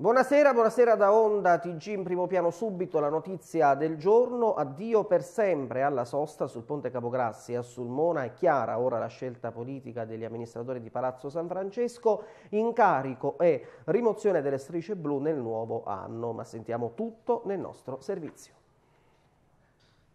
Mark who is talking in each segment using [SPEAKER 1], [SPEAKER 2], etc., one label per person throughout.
[SPEAKER 1] Buonasera, buonasera da Onda TG in primo piano subito la notizia del giorno, addio per sempre alla sosta sul ponte Capograssi a Sulmona, è chiara ora la scelta politica degli amministratori di Palazzo San Francesco, incarico e rimozione delle strisce blu nel nuovo anno, ma sentiamo tutto nel nostro servizio.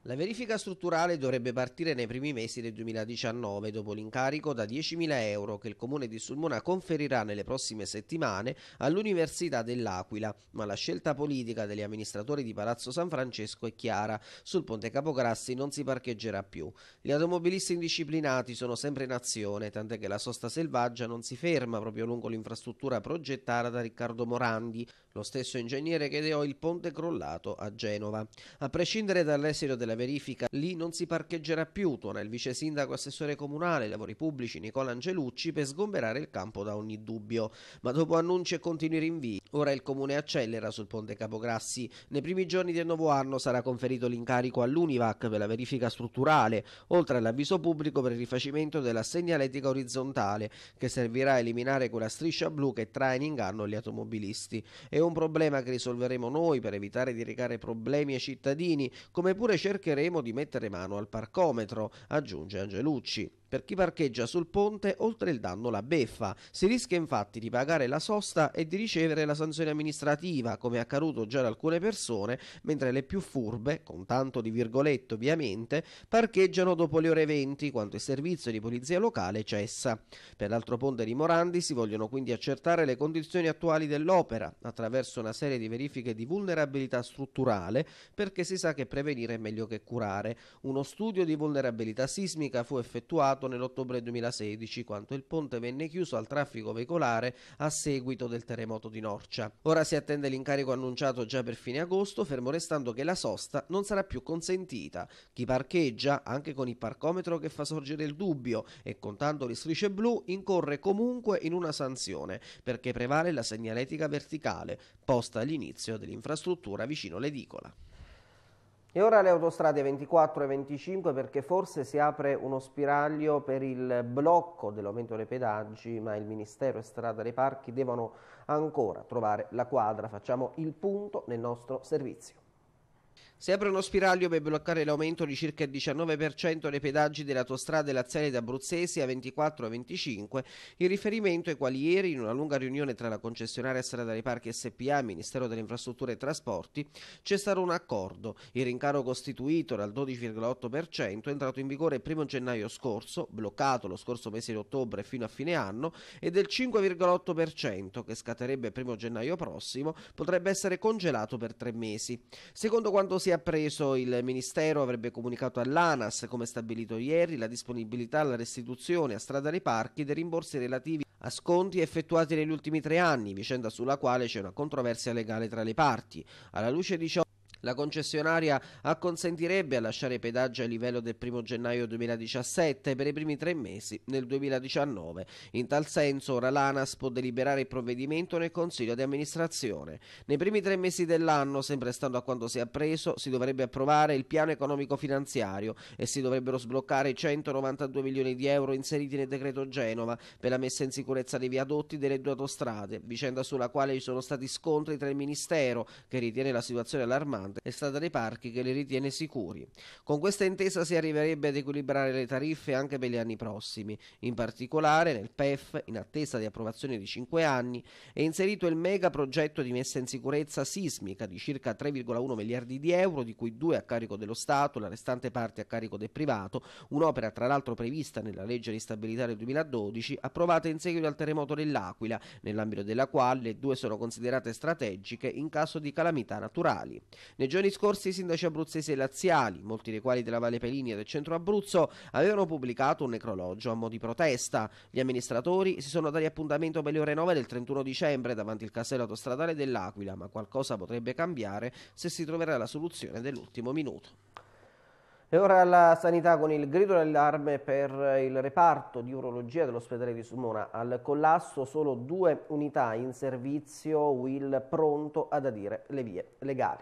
[SPEAKER 1] La verifica strutturale dovrebbe partire nei primi mesi del 2019 dopo l'incarico da 10.000 euro che il comune di Sulmona conferirà nelle prossime settimane all'Università dell'Aquila, ma la scelta politica degli amministratori di Palazzo San Francesco è chiara, sul ponte Capograssi non si parcheggerà più. Gli automobilisti indisciplinati sono sempre in azione, tant'è che la sosta selvaggia non si ferma proprio lungo l'infrastruttura progettata da Riccardo Morandi, lo stesso ingegnere che ideò il ponte crollato a Genova. A prescindere dall'esito della la verifica lì non si parcheggerà più, tuona il vice sindaco assessore comunale lavori pubblici Nicola Angelucci per sgomberare il campo da ogni dubbio. Ma dopo annunci e continui rinvii, ora il comune accelera sul ponte Capograssi. Nei primi giorni del nuovo anno sarà conferito l'incarico all'Univac per la verifica strutturale, oltre all'avviso pubblico per il rifacimento della segnaletica orizzontale, che servirà a eliminare quella striscia blu che trae in inganno gli automobilisti. È un problema che risolveremo noi per evitare di recare problemi ai cittadini, come pure cercheremo cercheremo di mettere mano al parcometro, aggiunge Angelucci. Per chi parcheggia sul ponte, oltre il danno la beffa. Si rischia infatti di pagare la sosta e di ricevere la sanzione amministrativa, come è accaduto già da alcune persone, mentre le più furbe, con tanto di virgolette ovviamente, parcheggiano dopo le ore 20, quando il servizio di polizia locale cessa. Per l'altro ponte di Morandi si vogliono quindi accertare le condizioni attuali dell'opera, attraverso una serie di verifiche di vulnerabilità strutturale, perché si sa che prevenire è meglio che curare. Uno studio di vulnerabilità sismica fu effettuato realizzato nell'ottobre 2016 quando il ponte venne chiuso al traffico veicolare a seguito del terremoto di Norcia. Ora si attende l'incarico annunciato già per fine agosto, fermo restando che la sosta non sarà più consentita. Chi parcheggia, anche con il parcometro che fa sorgere il dubbio e contando le strisce blu, incorre comunque in una sanzione perché prevale la segnaletica verticale, posta all'inizio dell'infrastruttura vicino l'edicola. E ora le autostrade 24 e 25 perché forse si apre uno spiraglio per il blocco dell'aumento dei pedaggi, ma il Ministero e Strada dei Parchi devono ancora trovare la quadra. Facciamo il punto nel nostro servizio. Si apre uno spiraglio per bloccare l'aumento di circa il 19% dei pedaggi delle autostrade laziali ed abruzzesi a 24 e 25, in riferimento ai quali ieri, in una lunga riunione tra la concessionaria Stradale Parchi SPA e il Ministero delle Infrastrutture e Trasporti, c'è stato un accordo. Il rincaro costituito dal 12,8% è entrato in vigore il 1 gennaio scorso, bloccato lo scorso mese di ottobre fino a fine anno, e del 5,8% che scatterebbe il 1 gennaio prossimo potrebbe essere congelato per tre mesi. Secondo quanto si è appreso, il Ministero avrebbe comunicato all'ANAS, come stabilito ieri, la disponibilità alla restituzione a strada dei parchi dei rimborsi relativi a sconti effettuati negli ultimi tre anni, vicenda sulla quale c'è una controversia legale tra le parti. Alla luce di ciò la concessionaria acconsentirebbe a lasciare i pedaggi a livello del 1 gennaio 2017 per i primi tre mesi nel 2019. In tal senso ora l'ANAS può deliberare il provvedimento nel Consiglio di amministrazione. Nei primi tre mesi dell'anno, sempre stando a quanto si è appreso, si dovrebbe approvare il piano economico finanziario e si dovrebbero sbloccare 192 milioni di euro inseriti nel decreto Genova per la messa in sicurezza dei viadotti delle due autostrade, vicenda sulla quale ci sono stati scontri tra il Ministero, che ritiene la situazione allarmante, Fund e Strada dei Parchi che li ritiene sicuri. Con questa intesa si arriverebbe ad equilibrare le tariffe anche per gli anni prossimi. In particolare nel PEF, in attesa di approvazione di 5 anni, è inserito il mega progetto di messa in sicurezza sismica di circa 3,1 miliardi di euro, di cui 2 a carico dello Stato, la restante parte a carico del privato, un'opera tra l'altro prevista nella legge di stabilità del 2012, approvata in seguito al terremoto dell'Aquila, nell'ambito della quale le due sono considerate strategiche in caso di calamità naturali. Nel nei giorni scorsi i sindaci abruzzesi e laziali, molti dei quali della Valle Pelini e del centro Abruzzo, avevano pubblicato un necrologio a mo' di protesta. Gli amministratori si sono dati appuntamento per le ore 9 del 31 dicembre davanti al castello autostradale dell'Aquila, ma qualcosa potrebbe cambiare se si troverà la soluzione dell'ultimo minuto. E ora alla sanità con il grido d'allarme per il reparto di urologia dell'ospedale di Sumona. Al collasso solo due unità in servizio, Will pronto ad adire le vie legali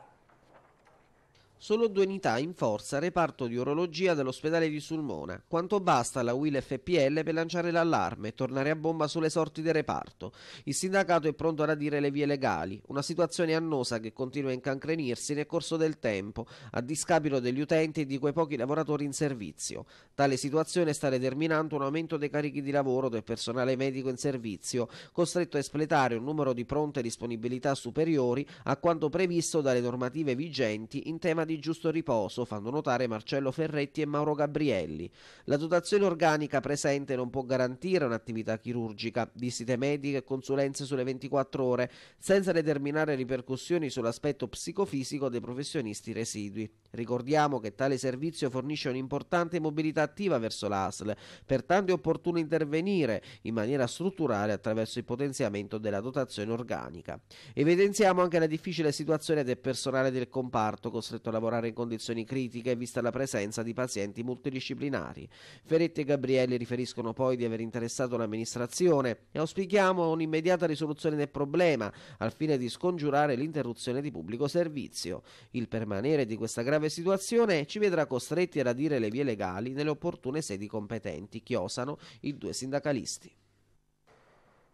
[SPEAKER 1] solo due unità in forza reparto di urologia dell'ospedale di Sulmona, quanto basta la WIL FPL per lanciare l'allarme e tornare a bomba sulle sorti del reparto. Il sindacato è pronto a radire le vie legali, una situazione annosa che continua a incancrenirsi nel corso del tempo, a discapito degli utenti e di quei pochi lavoratori in servizio. Tale situazione sta determinando un aumento dei carichi di lavoro del personale medico in servizio, costretto a espletare un numero di pronte disponibilità superiori a quanto previsto dalle normative vigenti in tema di di giusto riposo, fanno notare Marcello Ferretti e Mauro Gabrielli. La dotazione organica presente non può garantire un'attività chirurgica, visite mediche e consulenze sulle 24 ore, senza determinare ripercussioni sull'aspetto psicofisico dei professionisti residui. Ricordiamo che tale servizio fornisce un'importante mobilità attiva verso l'ASL, pertanto è opportuno intervenire in maniera strutturale attraverso il potenziamento della dotazione organica. Evidenziamo anche la difficile situazione del personale del comparto costretto a lavorare lavorare in condizioni critiche vista la presenza di pazienti multidisciplinari. Ferretti e Gabrielli riferiscono poi di aver interessato l'amministrazione e auspichiamo un'immediata risoluzione del problema al fine di scongiurare l'interruzione di pubblico servizio. Il permanere di questa grave situazione ci vedrà costretti a radire le vie legali nelle opportune sedi competenti, chiosano i due sindacalisti.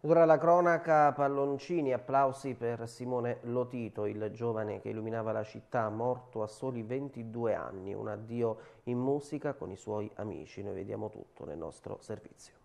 [SPEAKER 1] Ora la cronaca palloncini, applausi per Simone Lotito, il giovane che illuminava la città, morto a soli 22 anni, un addio in musica con i suoi amici. Noi vediamo tutto nel nostro servizio.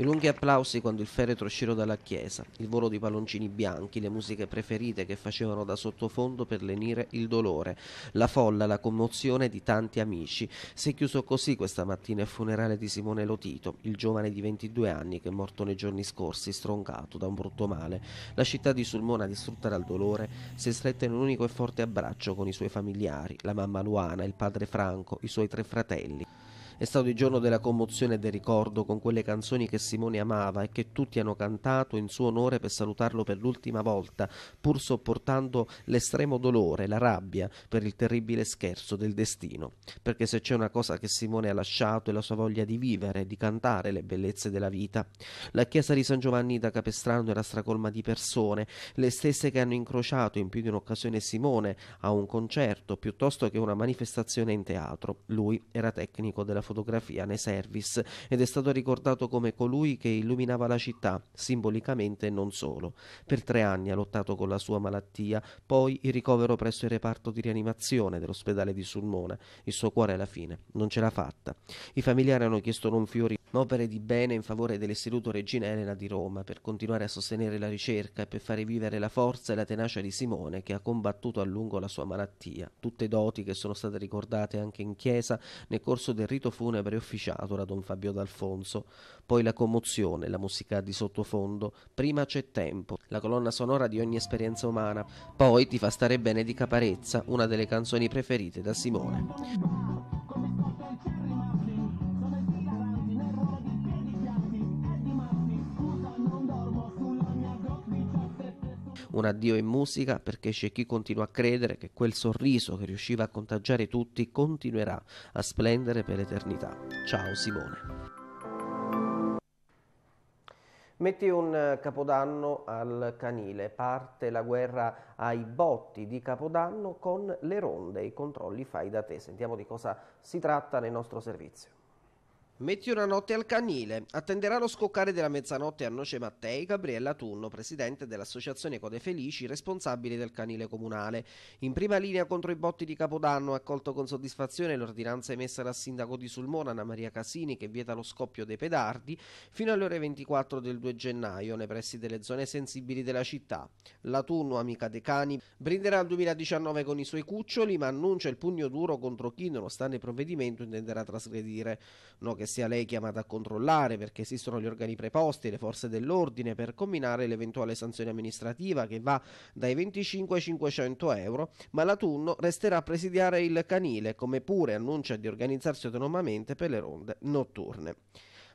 [SPEAKER 1] I lunghi applausi quando il feretro uscirò dalla chiesa, il volo di palloncini bianchi, le musiche preferite che facevano da sottofondo per lenire il dolore, la folla, la commozione di tanti amici. Si è chiuso così questa mattina il funerale di Simone Lotito, il giovane di 22 anni che è morto nei giorni scorsi stroncato da un brutto male. La città di Sulmona, distrutta dal dolore, si è stretta in un unico e forte abbraccio con i suoi familiari, la mamma Luana, il padre Franco, i suoi tre fratelli. È stato il giorno della commozione e del ricordo con quelle canzoni che Simone amava e che tutti hanno cantato in suo onore per salutarlo per l'ultima volta, pur sopportando l'estremo dolore, la rabbia per il terribile scherzo del destino. Perché se c'è una cosa che Simone ha lasciato è la sua voglia di vivere, di cantare le bellezze della vita. La chiesa di San Giovanni da Capestrano era stracolma di persone, le stesse che hanno incrociato in più di un'occasione Simone a un concerto piuttosto che una manifestazione in teatro. Lui era tecnico della fotografia nei service ed è stato ricordato come colui che illuminava la città, simbolicamente e non solo. Per tre anni ha lottato con la sua malattia, poi il ricovero presso il reparto di rianimazione dell'ospedale di Sulmona. Il suo cuore alla fine non ce l'ha fatta. I familiari hanno chiesto non fiori opere di bene in favore dell'istituto Regina Elena di Roma per continuare a sostenere la ricerca e per fare vivere la forza e la tenacia di Simone che ha combattuto a lungo la sua malattia, tutte doti che sono state ricordate anche in chiesa nel corso del rito funebre officiato da Don Fabio D'Alfonso, poi la commozione, la musica di sottofondo, prima c'è tempo, la colonna sonora di ogni esperienza umana, poi ti fa stare bene di Caparezza, una delle canzoni preferite da Simone. un addio in musica perché c'è chi continua a credere che quel sorriso che riusciva a contagiare tutti continuerà a splendere per l'eternità. Ciao Simone. Metti un eh, capodanno al canile, parte la guerra ai botti di capodanno con le ronde, i controlli fai da te. Sentiamo di cosa si tratta nel nostro servizio. Metti una notte al canile. Attenderà lo scoccare della mezzanotte a Noce Mattei Gabriella Tunno, presidente dell'associazione Code Felici, responsabile del canile comunale. In prima linea contro i botti di Capodanno ha accolto con soddisfazione l'ordinanza emessa dal sindaco di Sulmona, Anna Maria Casini, che vieta lo scoppio dei pedardi fino alle ore 24 del 2 gennaio nei pressi delle zone sensibili della città. La Tunno, amica dei cani, brinderà il 2019 con i suoi cuccioli, ma annuncia il pugno duro contro chi, nonostante il provvedimento, intenderà trasgredire. No che sia lei chiamata a controllare perché esistono gli organi preposti, le forze dell'ordine per combinare l'eventuale sanzione amministrativa che va dai 25 ai 500 euro, ma l'autunno resterà a presidiare il canile come pure annuncia di organizzarsi autonomamente per le ronde notturne.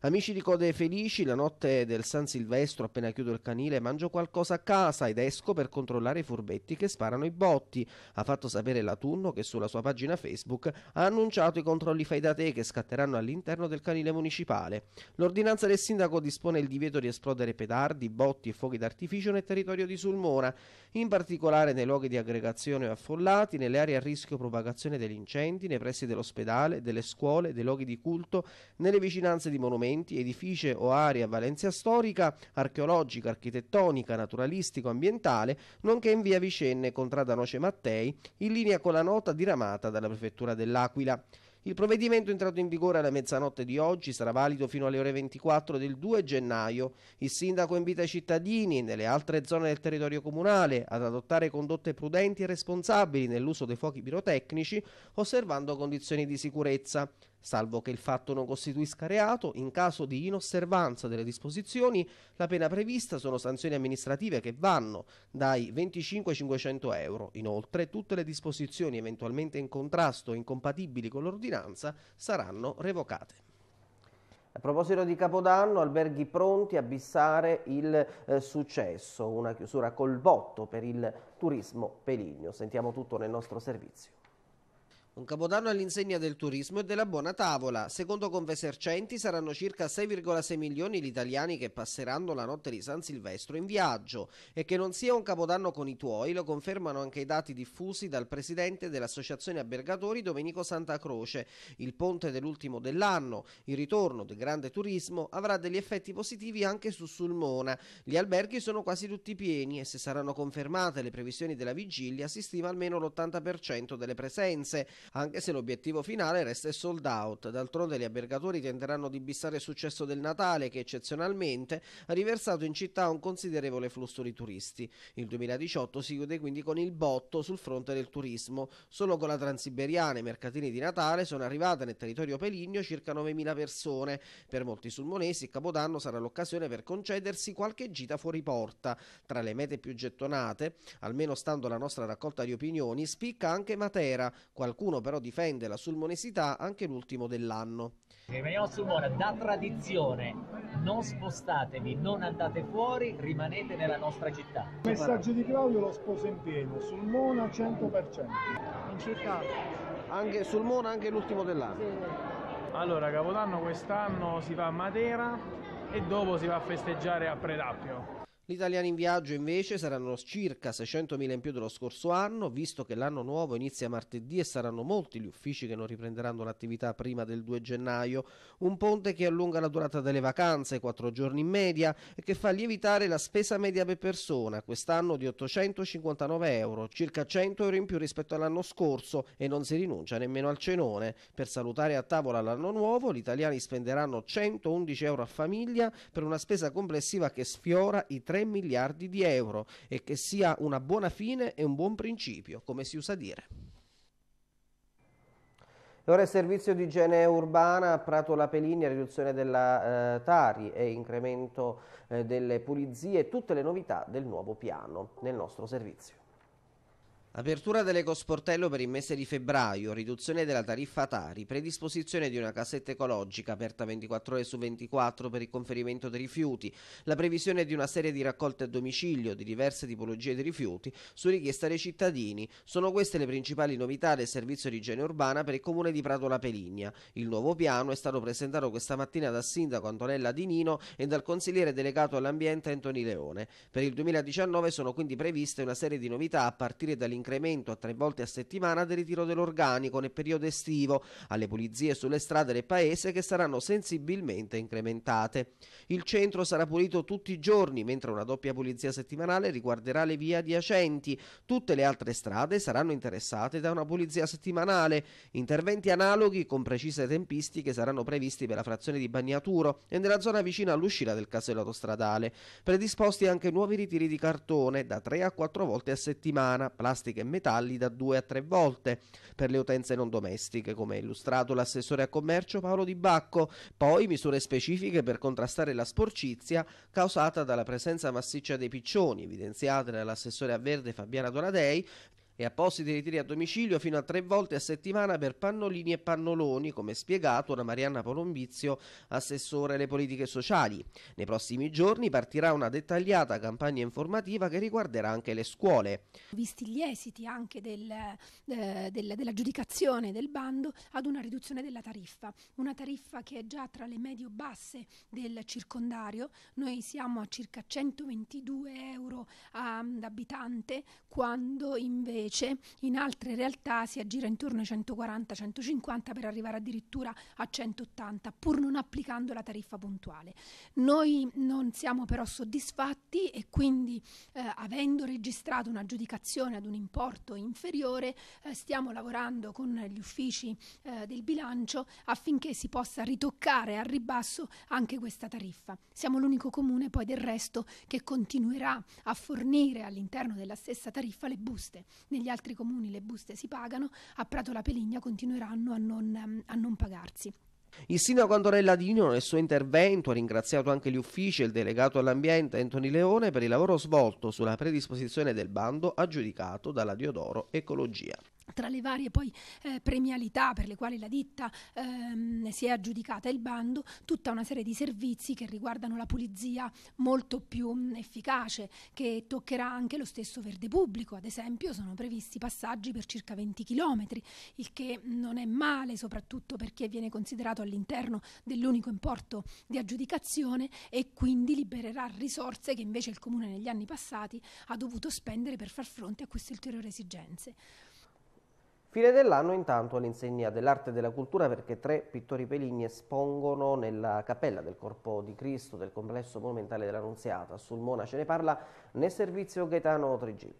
[SPEAKER 1] Amici di Code Felici, la notte del San Silvestro appena chiudo il canile mangio qualcosa a casa ed esco per controllare i furbetti che sparano i botti. Ha fatto sapere la che sulla sua pagina Facebook ha annunciato i controlli fai da te che scatteranno all'interno del canile municipale. L'ordinanza del sindaco dispone il divieto di esplodere petardi, botti e fuochi d'artificio nel territorio di Sulmona, in particolare nei luoghi di aggregazione o affollati, nelle aree a rischio propagazione degli incendi, nei pressi dell'ospedale, delle scuole, dei luoghi di culto, nelle vicinanze di monumenti monumenti, edifici o aree a valenza storica, archeologica, architettonica, naturalistico-ambientale, nonché in via Vicenne Contrada Noce Mattei, in linea con la nota diramata dalla Prefettura dell'Aquila. Il provvedimento entrato in vigore alla mezzanotte di oggi sarà valido fino alle ore 24 del 2 gennaio. Il sindaco invita i cittadini e nelle altre zone del territorio comunale ad adottare condotte prudenti e responsabili nell'uso dei fuochi pirotecnici, osservando condizioni di sicurezza salvo che il fatto non costituisca reato, in caso di inosservanza delle disposizioni, la pena prevista sono sanzioni amministrative che vanno dai 25 ai 500 euro. Inoltre, tutte le disposizioni eventualmente in contrasto o incompatibili con l'ordinanza saranno revocate. A proposito di Capodanno, alberghi pronti a bissare il eh, successo, una chiusura col botto per il turismo peligno. Sentiamo tutto nel nostro servizio. Un capodanno all'insegna del turismo e della buona tavola. Secondo Confesercenti saranno circa 6,6 milioni gli italiani che passeranno la notte di San Silvestro in viaggio e che non sia un capodanno con i tuoi lo confermano anche i dati diffusi dal presidente dell'Associazione Albergatori Domenico Santa Croce. Il ponte dell'ultimo dell'anno, il ritorno del grande turismo avrà degli effetti positivi anche su Sulmona. Gli alberghi sono quasi tutti pieni e se saranno confermate le previsioni della vigilia si stima almeno l'80% delle presenze anche se l'obiettivo finale resta il sold out. D'altronde gli albergatori tenteranno di bissare il successo del Natale che eccezionalmente ha riversato in città un considerevole flusso di turisti. Il 2018 si chiude quindi con il botto sul fronte del turismo. Solo con la Transiberiana e i mercatini di Natale sono arrivate nel territorio peligno circa 9.000 persone. Per molti sulmonesi il Capodanno sarà l'occasione per concedersi qualche gita fuori porta. Tra le mete più gettonate, almeno stando alla nostra raccolta di opinioni, spicca anche Matera. Qualcuno Qualcuno però difende la sulmonesità anche l'ultimo dell'anno. Rimaniamo eh, sul Mona, da tradizione non spostatevi, non andate fuori, rimanete nella nostra città. Il messaggio di Claudio lo sposo in pieno, sul Mona 100%. In città. Anche, sul Mona anche l'ultimo dell'anno. Sì. Allora, Capodanno quest'anno si va a Matera e dopo si va a
[SPEAKER 2] festeggiare a Predappio.
[SPEAKER 1] Gli italiani in viaggio invece saranno circa 600.000 in più dello scorso anno, visto che l'anno nuovo inizia martedì e saranno molti gli uffici che non riprenderanno l'attività prima del 2 gennaio, un ponte che allunga la durata delle vacanze, 4 giorni in media, e che fa lievitare la spesa media per persona, quest'anno di 859 euro, circa 100 euro in più rispetto all'anno scorso e non si rinuncia nemmeno al cenone. Per salutare a tavola l'anno nuovo, gli italiani spenderanno 111 euro a famiglia per una spesa complessiva che sfiora i 3 3 miliardi di euro e che sia una buona fine e un buon principio, come si usa dire. Ora il servizio di igiene urbana Prato Lapelini, riduzione della eh, Tari e incremento eh, delle pulizie, tutte le novità del nuovo piano nel nostro servizio. Apertura dell'ecosportello per il mese di febbraio, riduzione della tariffa Tari, predisposizione di una cassetta ecologica aperta 24 ore su 24 per il conferimento dei rifiuti, la previsione di una serie di raccolte a domicilio di diverse tipologie di rifiuti su richiesta dei cittadini. Sono queste le principali novità del servizio di igiene urbana per il comune di Prato La Peligna. Il nuovo piano è stato presentato questa mattina dal sindaco Antonella Di Nino e dal consigliere delegato all'ambiente Antoni Leone. Per il 2019 sono quindi previste una serie di novità a partire dall'incontro incremento a tre volte a settimana del ritiro dell'organico nel periodo estivo, alle pulizie sulle strade del paese che saranno sensibilmente incrementate. Il centro sarà pulito tutti i giorni, mentre una doppia pulizia settimanale riguarderà le vie adiacenti. Tutte le altre strade saranno interessate da una pulizia settimanale. Interventi analoghi con precise tempistiche saranno previsti per la frazione di Bagnaturo e nella zona vicina all'uscita del casello autostradale. Predisposti anche nuovi ritiri di cartone da 3 a 4 volte a settimana, plastica plastica e metalli da due a tre volte per le utenze non domestiche, come ha illustrato l'assessore a commercio Paolo Di Bacco. Poi misure specifiche per contrastare la sporcizia causata dalla presenza massiccia dei piccioni, evidenziate dall'assessore a verde Fabiana Donadei, e appositi ritiri a domicilio fino a tre volte a settimana per pannolini e pannoloni, come spiegato da Marianna Polombizio, assessore alle politiche sociali. Nei prossimi giorni partirà una dettagliata campagna informativa che riguarderà anche le scuole.
[SPEAKER 3] Visti gli esiti anche del, eh, del, dell'aggiudicazione del bando ad una riduzione della tariffa, una tariffa che è già tra le medio-basse del circondario, noi siamo a circa 122 euro ehm, ad abitante, quando invece invece in altre realtà si aggira intorno ai 140-150 per arrivare addirittura a 180 pur non applicando la tariffa puntuale. Noi non siamo però soddisfatti e quindi eh, avendo registrato un'aggiudicazione ad un importo inferiore eh, stiamo lavorando con gli uffici eh, del bilancio affinché si possa ritoccare al ribasso anche questa tariffa. Siamo l'unico comune poi del resto che continuerà a fornire all'interno della stessa tariffa le buste negli altri comuni le buste si pagano, a Prato la Peligna continueranno a non, ehm, a non pagarsi.
[SPEAKER 1] Il sindaco Antonella Dino nel suo intervento ha ringraziato anche gli uffici e il delegato all'ambiente Antoni Leone per il lavoro svolto sulla predisposizione del bando aggiudicato dalla Diodoro Ecologia
[SPEAKER 3] tra le varie poi eh, premialità per le quali la ditta ehm, si è aggiudicata il bando, tutta una serie di servizi che riguardano la pulizia molto più mh, mm, efficace, che toccherà anche lo stesso verde pubblico, ad esempio sono previsti passaggi per circa 20 km, il che non è male soprattutto perché viene considerato all'interno dell'unico importo di aggiudicazione e quindi libererà risorse che invece il Comune negli anni passati ha dovuto spendere per far fronte a queste ulteriori esigenze.
[SPEAKER 1] Fine dell'anno intanto all'insegna dell'arte e della cultura perché tre pittori peligni espongono nella cappella del Corpo di Cristo del complesso monumentale dell'Annunziata. Sul Mona ce ne parla nel servizio Gaetano Trigiglio.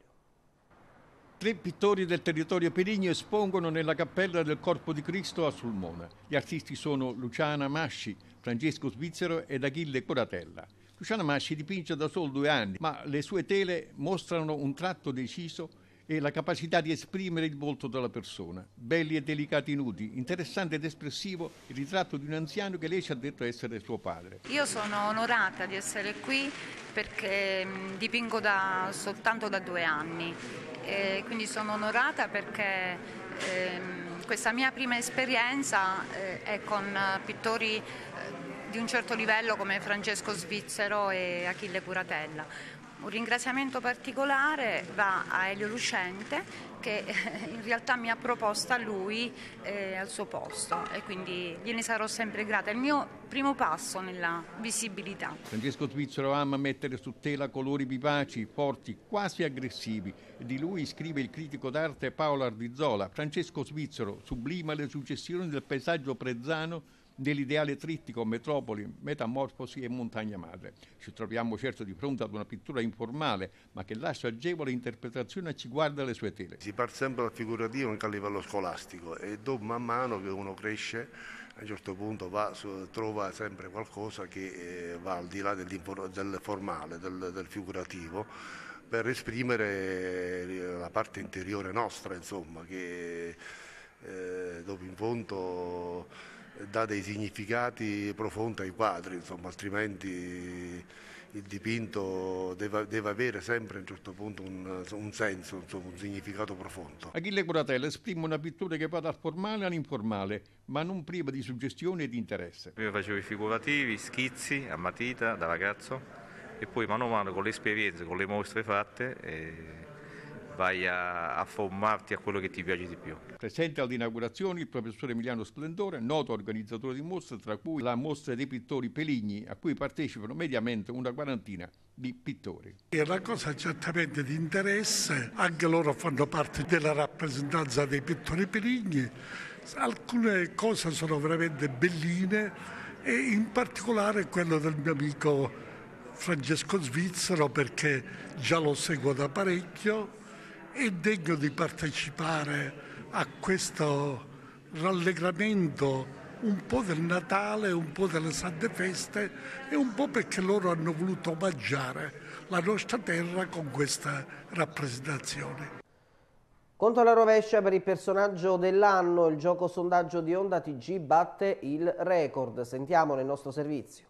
[SPEAKER 2] Tre pittori del territorio Perigno espongono nella cappella del Corpo di Cristo a Sulmona. Gli artisti sono Luciana Masci, Francesco Svizzero ed Achille Coratella. Luciana Masci dipinge da solo due anni, ma le sue tele mostrano un tratto deciso e la capacità di esprimere il volto della persona. Belli e delicati nudi, interessante ed espressivo il ritratto di un anziano che lei ci ha detto essere suo padre.
[SPEAKER 3] Io sono onorata di essere qui perché mm, dipingo da, soltanto da due anni, e quindi sono onorata perché eh, questa mia prima esperienza eh, è con eh, pittori eh, di un certo livello come Francesco Svizzero e Achille Curatella un ringraziamento particolare va a Elio Lucente che eh, in realtà mi ha proposto a lui eh, al suo posto e quindi gliene sarò sempre grata. È il mio primo passo nella visibilità.
[SPEAKER 2] Francesco Svizzero ama mettere su tela colori vivaci, forti, quasi aggressivi. Di lui scrive il critico d'arte Paolo Ardizzola. Francesco Svizzero sublima le successioni del paesaggio prezzano nell'ideale trittico metropoli, metamorfosi e montagna madre. Ci troviamo certo di fronte ad una pittura informale, ma che lascia agevole interpretazione a chi guarda le sue tele. Si parte sempre dal figurativo anche a livello scolastico e dopo man mano che uno cresce a un certo punto va, trova sempre qualcosa che eh, va al di là del formale, del, del figurativo per esprimere eh, la parte interiore nostra, insomma, che eh, dopo in fondo dà dei significati profondi ai quadri, insomma, altrimenti il dipinto deve, deve, avere sempre a un certo punto un, un senso, insomma, un significato profondo. Achille Curatella esprime una pittura che va dal formale all'informale, ma non priva di suggestione e di interesse.
[SPEAKER 4] Prima facevo i figurativi, schizzi a matita da ragazzo e poi mano a mano con le esperienze, con le mostre fatte. E eh, vai
[SPEAKER 2] a, a formarti a quello che ti piace di più. Presente all'inaugurazione il professore Emiliano Splendore, noto organizzatore di mostre, tra cui la mostra dei pittori Peligni, a cui partecipano mediamente una quarantina di pittori. È una cosa certamente di interesse, anche loro fanno parte della rappresentanza dei pittori Peligni. Alcune cose sono veramente belline e in particolare quello del mio amico Francesco Svizzero perché già lo seguo da parecchio è degno di partecipare a questo rallegramento un po' del Natale, un po' delle Sante Feste e un po' perché loro hanno voluto omaggiare la nostra terra con questa rappresentazione.
[SPEAKER 1] Conto alla rovescia per il personaggio dell'anno, il gioco sondaggio di Onda TG batte il record. Sentiamo nel nostro servizio.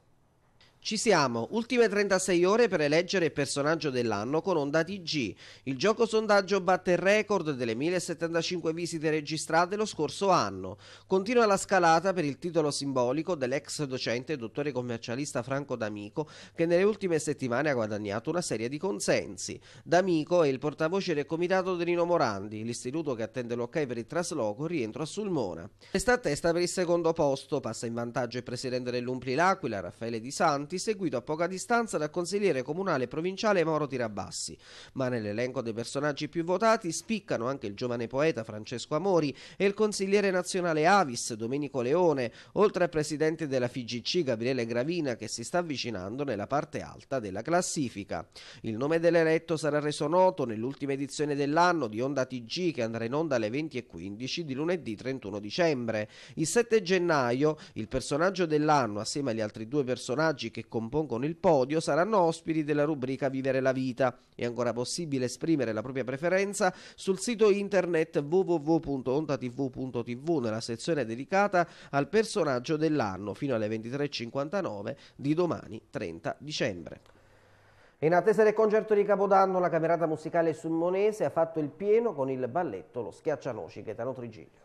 [SPEAKER 1] Ci siamo, ultime 36 ore per eleggere il personaggio dell'anno con Onda TG. Il gioco sondaggio batte il record delle 1075 visite registrate lo scorso anno. Continua la scalata per il titolo simbolico dell'ex docente e dottore commercialista Franco D'Amico che nelle ultime settimane ha guadagnato una serie di consensi. D'Amico è il portavoce del comitato di Rino Morandi, l'istituto che attende l'ok per il trasloco rientro a Sulmona. Resta a testa per il secondo posto, passa in vantaggio il presidente dell'Umpli L'Aquila Raffaele Di Santi infatti seguito a poca distanza dal consigliere comunale provinciale Mauro Tirabassi. Ma nell'elenco dei personaggi più votati spiccano anche il giovane poeta Francesco Amori e il consigliere nazionale Avis Domenico Leone, oltre al presidente della FIGC Gabriele Gravina che si sta avvicinando nella parte alta della classifica. Il nome dell'eletto sarà reso noto nell'ultima edizione dell'anno di Onda TG che andrà in onda alle 20.15 di lunedì 31 dicembre. Il 7 gennaio il personaggio dell'anno assieme agli altri due personaggi che compongono il podio saranno ospiti della rubrica Vivere la vita. È ancora possibile esprimere la propria preferenza sul sito internet www.ontatv.tv nella sezione dedicata al personaggio dell'anno fino alle 23.59 di domani 30 dicembre. In attesa del concerto di Capodanno, la camerata musicale sulmonese ha fatto il pieno con il balletto Lo Schiaccianoci Gaetano Trigiglio.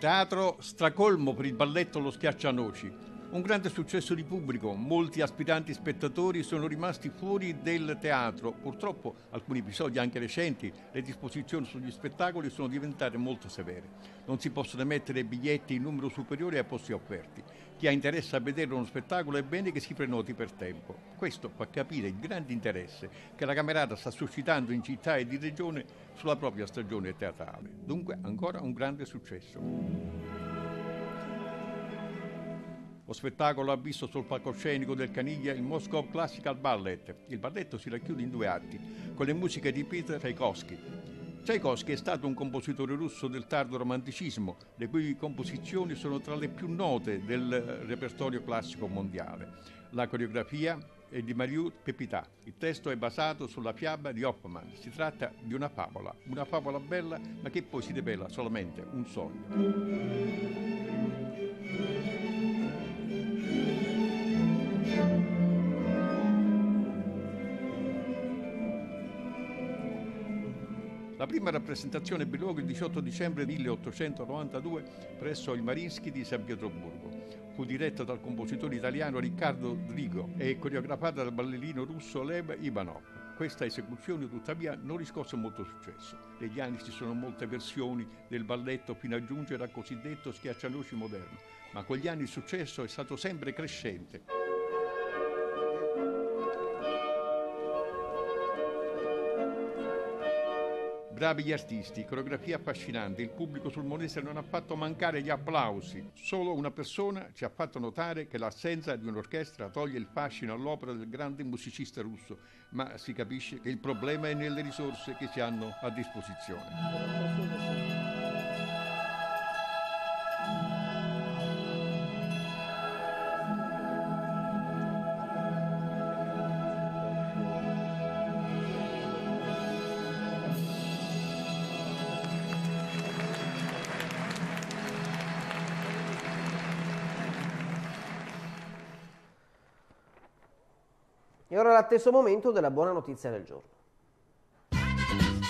[SPEAKER 2] teatro stracolmo per il balletto Lo Schiaccianoci un grande successo di pubblico, molti aspiranti spettatori sono rimasti fuori del teatro. Purtroppo alcuni episodi anche recenti, le disposizioni sugli spettacoli sono diventate molto severe. Non si possono emettere biglietti in numero superiore a posti offerti. Chi ha interesse a vedere uno spettacolo è bene che si prenoti per tempo. Questo fa capire il grande interesse che la Camerata sta suscitando in città e di regione sulla propria stagione teatrale. Dunque ancora un grande successo. Lo spettacolo ha visto sul palcoscenico del Caniglia il Moscow Classical Ballet. Il balletto si racchiude in due atti, con le musiche di Peter Tchaikovsky. Tchaikovsky è stato un compositore russo del tardo romanticismo, le cui composizioni sono tra le più note del repertorio classico mondiale. La coreografia è di Mariu Pepita. Il testo è basato sulla fiaba di Hoffman. Si tratta di una favola, una favola bella ma che poi si rivela solamente un sogno. La prima rappresentazione ebbe luogo il 18 dicembre 1892 presso il Marinsky di San Pietroburgo. Fu diretta dal compositore italiano Riccardo Drigo e coreografata dal ballerino russo Lev Ivanov. Questa esecuzione tuttavia non riscosse molto successo. Negli anni ci sono molte versioni del balletto fino a giungere al cosiddetto schiaccianoci moderno, ma con gli anni il successo è stato sempre crescente. Bravi gli artisti, coreografia affascinante, il pubblico sul Monese non ha fatto mancare gli applausi. Solo una persona ci ha fatto notare che l'assenza di un'orchestra toglie il fascino all'opera del grande musicista russo, ma si capisce che il problema è nelle risorse che si hanno a disposizione.
[SPEAKER 1] stesso momento della buona notizia del giorno.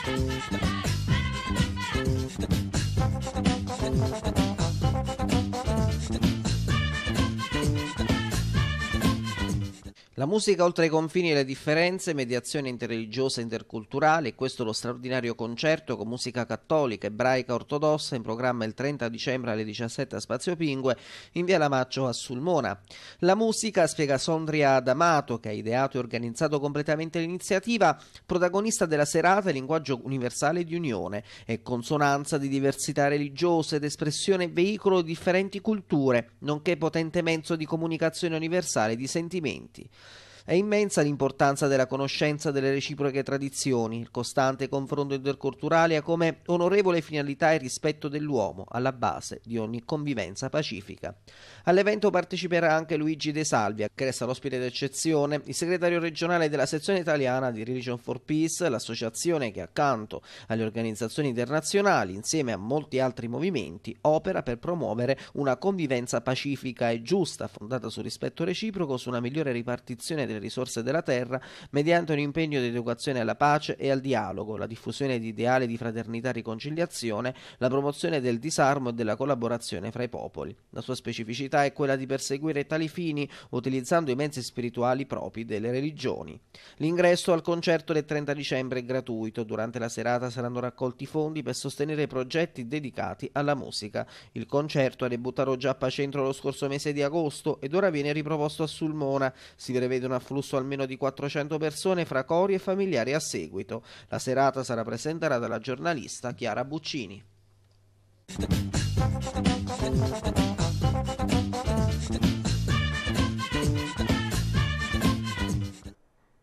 [SPEAKER 1] Thank you. La musica oltre i confini e le differenze, mediazione interreligiosa e interculturale, e questo è lo straordinario concerto con musica cattolica, ebraica, ortodossa, in programma il 30 dicembre alle 17 a Spazio Pingue, in via Lamaccio a Sulmona. La musica, spiega Sondria D'Amato, che ha ideato e organizzato completamente l'iniziativa, protagonista della serata è linguaggio universale di unione, e consonanza di diversità religiose ed espressione e veicolo di differenti culture, nonché potente mezzo di comunicazione universale di sentimenti. È immensa l'importanza della conoscenza delle reciproche tradizioni, il costante confronto interculturale ha come onorevole finalità il rispetto dell'uomo, alla base di ogni convivenza pacifica. All'evento parteciperà anche Luigi De Salvia, che resta l'ospite d'eccezione, il segretario regionale della sezione italiana di Religion for Peace, l'associazione che accanto alle organizzazioni internazionali, insieme a molti altri movimenti, opera per promuovere una convivenza pacifica e giusta, fondata sul rispetto reciproco, su una migliore ripartizione delle risorse della terra mediante un impegno di educazione alla pace e al dialogo, la diffusione di ideali di fraternità e riconciliazione, la promozione del disarmo e della collaborazione fra i popoli. La sua specificità è quella di perseguire tali fini utilizzando i mezzi spirituali propri delle religioni. L'ingresso al concerto del 30 dicembre è gratuito. Durante la serata saranno raccolti fondi per sostenere progetti dedicati alla musica. Il concerto ha debuttato già a Pacentro lo scorso mese di agosto ed ora viene riproposto a Sulmona. Si prevede una afflusso almeno di 400 persone fra cori e familiari a seguito. La serata sarà presentata dalla giornalista Chiara Buccini.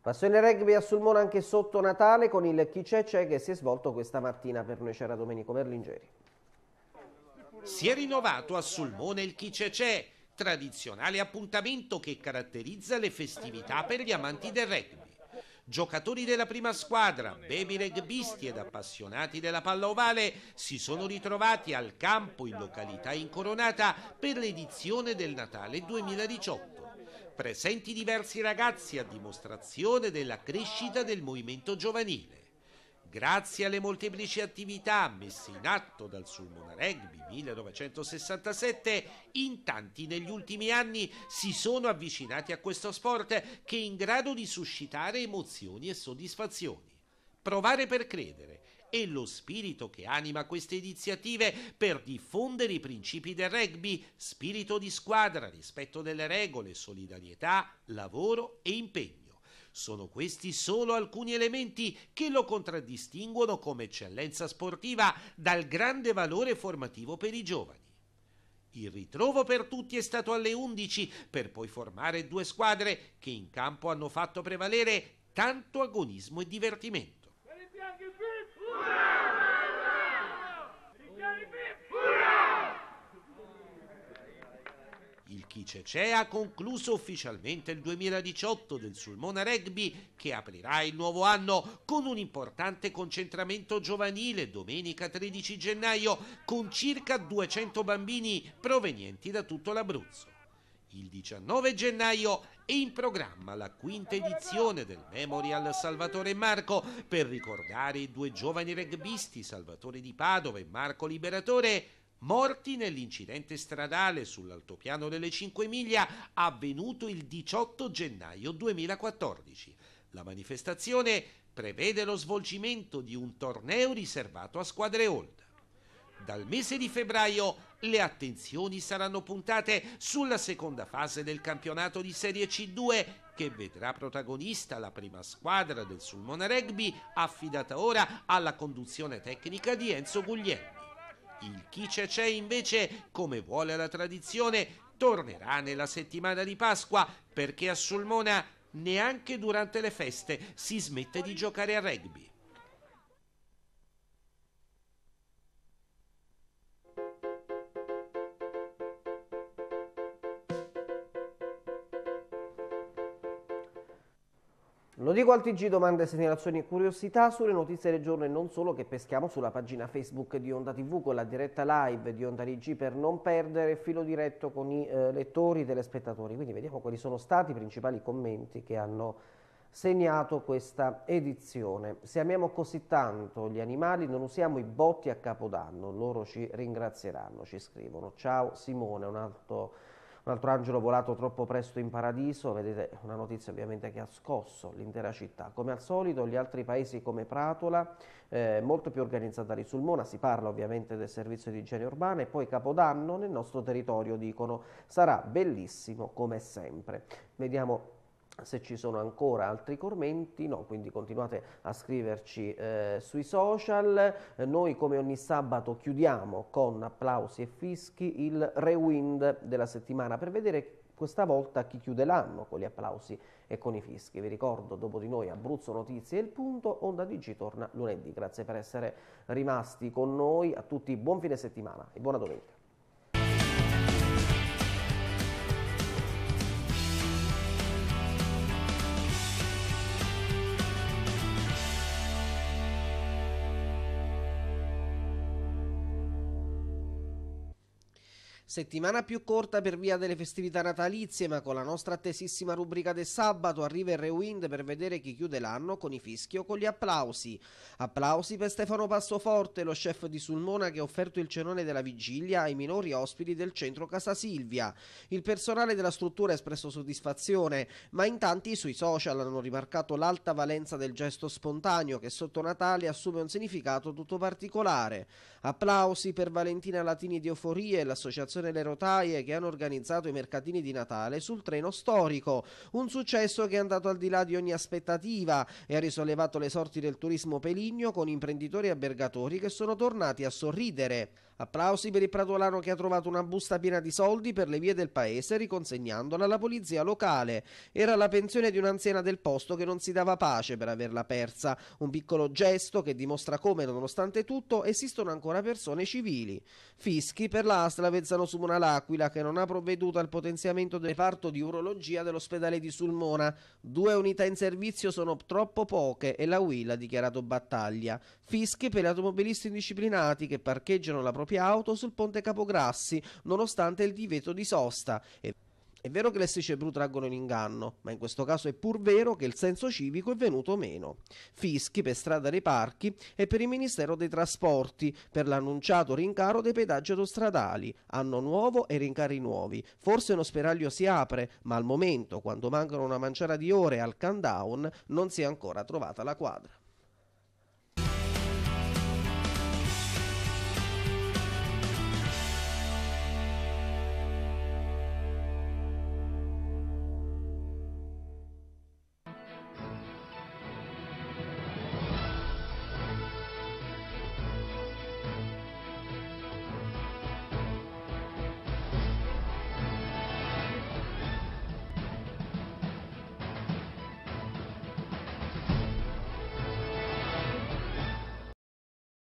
[SPEAKER 1] Passione rugby a Sulmona anche sotto Natale con il Chi c'è c'è che si è svolto questa mattina. Per noi c'era Domenico Berlingeri.
[SPEAKER 4] Si è rinnovato a Sulmone il Chi c'è c'è tradizionale appuntamento che caratterizza le festività per gli amanti del rugby. Giocatori della prima squadra, baby rugbisti ed appassionati della palla ovale si sono ritrovati al campo in località incoronata per l'edizione del Natale 2018. Presenti diversi ragazzi a dimostrazione della crescita del movimento giovanile. Grazie alle molteplici attività messe in atto dal Sulmona Rugby 1967, in tanti negli ultimi anni si sono avvicinati a questo sport che è in grado di suscitare emozioni e soddisfazioni. Provare per credere è lo spirito che anima queste iniziative per diffondere i principi del rugby, spirito di squadra, rispetto delle regole, solidarietà, lavoro e impegno. Sono questi solo alcuni elementi che lo contraddistinguono come eccellenza sportiva dal grande valore formativo per i giovani. Il ritrovo per tutti è stato alle 11 per poi formare due squadre che in campo hanno fatto prevalere tanto agonismo e divertimento. dice cioè, ha concluso ufficialmente il 2018 del Sulmona Rugby che aprirà il nuovo anno con un importante concentramento giovanile domenica 13 gennaio con circa 200 bambini provenienti da tutto l'Abruzzo. Il 19 gennaio è in programma la quinta edizione del Memorial Salvatore Marco per ricordare i due giovani rugbisti Salvatore di Padova e Marco Liberatore morti nell'incidente stradale sull'altopiano delle 5 miglia avvenuto il 18 gennaio 2014. La manifestazione prevede lo svolgimento di un torneo riservato a squadre old. Dal mese di febbraio le attenzioni saranno puntate sulla seconda fase del campionato di Serie C2 che vedrà protagonista la prima squadra del Sulmona Rugby affidata ora alla conduzione tecnica di Enzo Guglielmo. Il Chicecè invece, come vuole la tradizione, tornerà nella settimana di Pasqua perché a Sulmona neanche durante le feste si smette di giocare a rugby.
[SPEAKER 1] Lo dico al TG domande, segnalazioni e curiosità sulle notizie del giorno e non solo che peschiamo sulla pagina Facebook di Onda TV con la diretta live di Onda DG per non perdere filo diretto con i eh, lettori e telespettatori. Quindi vediamo quali sono stati i principali commenti che hanno segnato questa edizione. Se amiamo così tanto gli animali non usiamo i botti a capodanno, loro ci ringrazieranno, ci scrivono. Ciao Simone, un altro un altro angelo volato troppo presto in paradiso, vedete una notizia ovviamente che ha scosso l'intera città. Come al solito gli altri paesi come Pratola, eh, molto più organizzata di Sulmona, si parla ovviamente del servizio di igiene urbana e poi Capodanno nel nostro territorio dicono sarà bellissimo come sempre. Vediamo se ci sono ancora altri commenti, no, quindi continuate a scriverci eh, sui social. Eh, noi come ogni sabato chiudiamo con applausi e fischi il rewind della settimana per vedere questa volta chi chiude l'anno con gli applausi e con i fischi. Vi ricordo, dopo di noi Abruzzo Notizie e il punto, Onda Digi torna lunedì. Grazie per essere rimasti con noi, a tutti buon fine settimana e buona domenica. Settimana più corta per via delle festività natalizie, ma con la nostra attesissima rubrica del sabato arriva il rewind per vedere chi chiude l'anno con i fischi o con gli applausi. Applausi per Stefano Passoforte, lo chef di Sulmona che ha offerto il cenone della vigilia ai minori ospiti del centro Casa Silvia. Il personale della struttura ha espresso soddisfazione, ma in tanti sui social hanno rimarcato l'alta valenza del gesto spontaneo che sotto Natale assume un significato tutto particolare. Applausi per Valentina Latini di Euforie e l'associazione delle rotaie che hanno organizzato i mercatini di Natale sul treno storico, un successo che è andato al di là di ogni aspettativa e ha risollevato le sorti del turismo peligno con imprenditori e albergatori che sono tornati a sorridere. Applausi per il pratolano che ha trovato una busta piena di soldi per le vie del paese riconsegnandola alla polizia locale. Era la pensione di un'anziana del posto che non si dava pace per averla persa, un piccolo gesto che dimostra come, nonostante tutto, esistono ancora persone civili. Fischi per l'Astra l'ASL su una L'Aquila che non ha provveduto al potenziamento del reparto di urologia dell'ospedale di Sulmona. Due unità in servizio sono troppo poche e la Will ha dichiarato battaglia. Fischi per gli automobilisti indisciplinati che parcheggiano la propria propria auto sul ponte Capograssi, nonostante il divieto di sosta. E è vero che le strisce blu traggono l'inganno, ma in questo caso è pur vero che il senso civico è venuto meno. Fischi per strada dei parchi e per il Ministero dei Trasporti per l'annunciato rincaro dei pedaggi autostradali. Anno nuovo e rincari nuovi. Forse uno speraglio si apre, ma al momento, quando mancano una manciara di ore al countdown, non si è ancora trovata la quadra.